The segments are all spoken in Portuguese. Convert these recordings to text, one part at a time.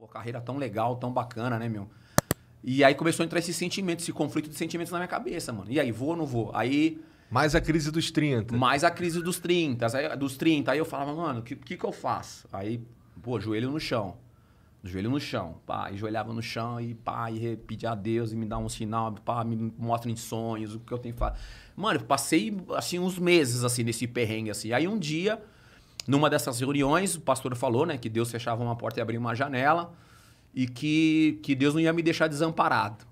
Pô, carreira tão legal, tão bacana, né, meu? E aí começou a entrar esse sentimento, esse conflito de sentimentos na minha cabeça, mano. E aí, vou ou não vou? Aí. Mais a crise dos 30. Mais a crise dos 30. Aí, dos 30. Aí eu falava, mano, o que, que, que eu faço? Aí, pô, joelho no chão. Joelho no chão, pá, e joelhava no chão e pá, e pedia a Deus e me dar um sinal, pá, me mostra em sonhos o que eu tenho que fazer. Mano, eu passei, assim, uns meses, assim, nesse perrengue, assim. Aí um dia, numa dessas reuniões, o pastor falou né, que Deus fechava uma porta e abria uma janela e que, que Deus não ia me deixar desamparado.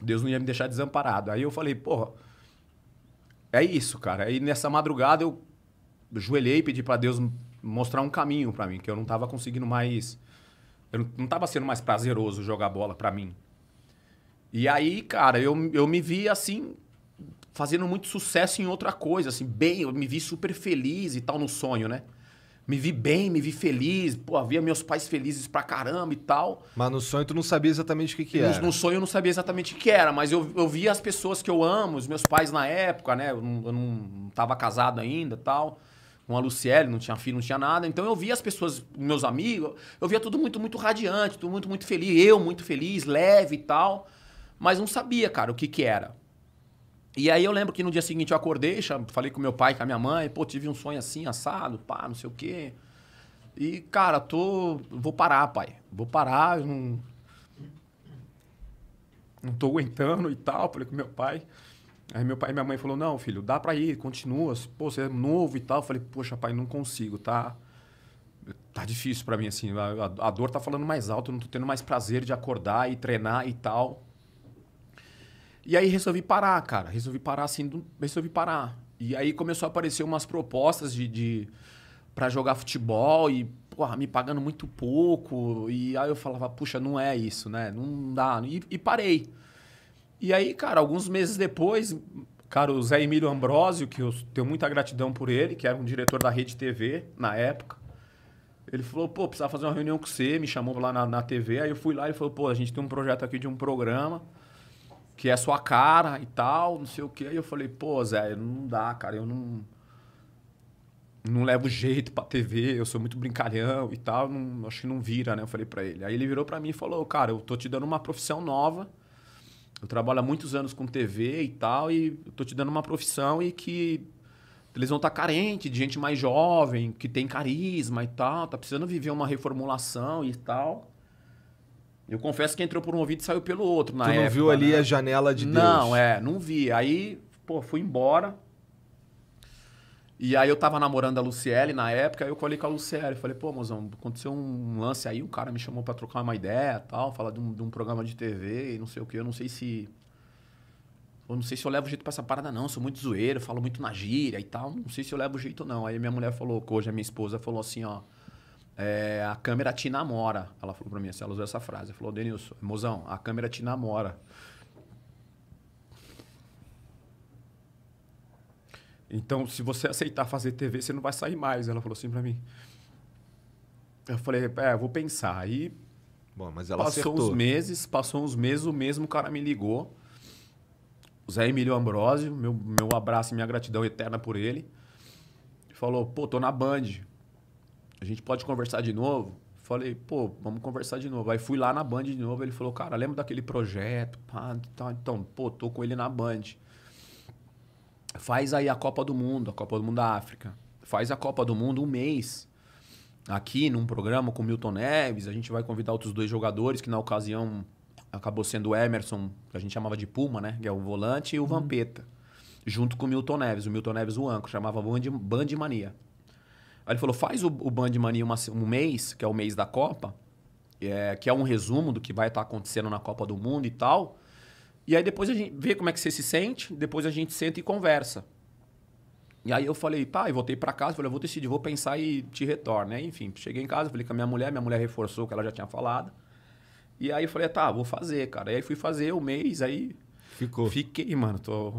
Deus não ia me deixar desamparado. Aí eu falei, porra, é isso, cara. Aí nessa madrugada eu joelhei e pedi para Deus mostrar um caminho para mim, que eu não tava conseguindo mais. Eu não tava sendo mais prazeroso jogar bola para mim. E aí, cara, eu, eu me vi assim, fazendo muito sucesso em outra coisa, assim, bem, eu me vi super feliz e tal no sonho, né? Me vi bem, me vi feliz, pô, havia meus pais felizes pra caramba e tal. Mas no sonho tu não sabia exatamente o que, que era. No, sonho eu não sabia exatamente o que era, mas eu, eu via as pessoas que eu amo, os meus pais na época, né? Eu não, eu não tava casado ainda tal com a Luciele, não tinha filho, não tinha nada. Então eu via as pessoas, meus amigos, eu via tudo muito, muito radiante, tudo muito, muito feliz. Eu muito feliz, leve e tal. Mas não sabia, cara, o que que era. E aí eu lembro que no dia seguinte eu acordei, falei com meu pai, com a minha mãe, pô, tive um sonho assim, assado, pá, não sei o quê. E, cara, tô. Vou parar, pai. Vou parar, não. Não tô aguentando e tal. Falei com meu pai. Aí meu pai e minha mãe falou: não, filho, dá pra ir, continua. Pô, você é novo e tal. Falei, poxa, pai, não consigo, tá? Tá difícil para mim, assim. A, a, a dor tá falando mais alto, eu não tô tendo mais prazer de acordar e treinar e tal. E aí resolvi parar, cara. Resolvi parar assim, resolvi parar. E aí começou a aparecer umas propostas de, de para jogar futebol e porra, me pagando muito pouco. E aí eu falava, puxa, não é isso, né? Não dá. E, e parei. E aí, cara, alguns meses depois, cara, o Zé Emílio Ambrosio, que eu tenho muita gratidão por ele, que era um diretor da Rede TV na época. Ele falou, pô, precisava fazer uma reunião com você, me chamou lá na, na TV. Aí eu fui lá e falou, pô, a gente tem um projeto aqui de um programa que é sua cara e tal, não sei o quê. Aí eu falei, pô, Zé, não dá, cara, eu não. Não levo jeito pra TV, eu sou muito brincalhão e tal, não, acho que não vira, né? Eu falei pra ele. Aí ele virou pra mim e falou, cara, eu tô te dando uma profissão nova, eu trabalho há muitos anos com TV e tal, e eu tô te dando uma profissão e que eles vão estar tá de gente mais jovem, que tem carisma e tal, tá precisando viver uma reformulação e tal. Eu confesso que entrou por um ouvido e saiu pelo outro na tu época. Tu não viu ali né? a janela de Deus? Não, é, não vi. Aí, pô, fui embora. E aí eu tava namorando a Luciele na época, aí eu colhei com a Luciele. Falei, pô, mozão, aconteceu um lance aí, o cara me chamou para trocar uma ideia tal, falar de um, de um programa de TV e não sei o que. Eu não sei se eu não sei se eu levo jeito pra essa parada, não. Sou muito zoeiro, falo muito na gíria e tal. Não sei se eu levo jeito, não. Aí minha mulher falou, hoje a minha esposa falou assim, ó é, a câmera te namora. Ela falou para mim, assim, ela usou essa frase. Ela falou, Denilson, mozão, a câmera te namora. Então, se você aceitar fazer TV, você não vai sair mais. Ela falou assim para mim. Eu falei, é, eu vou pensar. Aí, Bom, mas ela passou acertou. uns meses, passou uns meses, o mesmo cara me ligou. O Zé Emílio Ambrosio, meu, meu abraço e minha gratidão eterna por ele. Falou, pô, tô na Band a gente pode conversar de novo? Falei, pô, vamos conversar de novo. Aí fui lá na Band de novo, ele falou, cara, lembra daquele projeto? Pá, tá, então, pô, tô com ele na Band. Faz aí a Copa do Mundo, a Copa do Mundo da África. Faz a Copa do Mundo um mês aqui num programa com o Milton Neves. A gente vai convidar outros dois jogadores, que na ocasião acabou sendo o Emerson, que a gente chamava de Puma, né? Que é o volante, e o uhum. Vampeta. Junto com o Milton Neves. O Milton Neves, o anco, chamava Band, Band Mania. Aí ele falou: faz o, o Band Mania uma, um mês, que é o mês da Copa, é, que é um resumo do que vai estar tá acontecendo na Copa do Mundo e tal. E aí depois a gente vê como é que você se sente, depois a gente senta e conversa. E aí eu falei, tá, e voltei para casa, falei, eu vou decidir, vou pensar e te retorno. Aí, enfim, cheguei em casa, falei com a minha mulher, minha mulher reforçou o que ela já tinha falado. E aí eu falei, tá, vou fazer, cara. E aí fui fazer o mês, aí. Ficou. Fiquei, mano, tô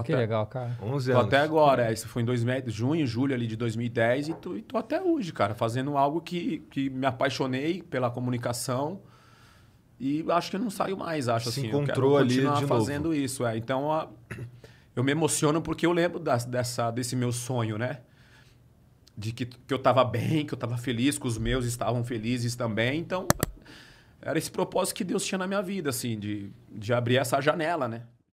ah, que até, legal, cara. 11 anos. Tô até agora, é. isso foi em dois, junho, julho ali de 2010 e tô, e tô até hoje, cara, fazendo algo que, que me apaixonei pela comunicação e acho que não saio mais, acho Se assim. encontrou eu continuar ali de fazendo isso, é. Então, a, eu me emociono porque eu lembro das, dessa, desse meu sonho, né? de que, que eu tava bem, que eu tava feliz, que os meus estavam felizes também. Então, era esse propósito que Deus tinha na minha vida, assim, de, de abrir essa janela, né?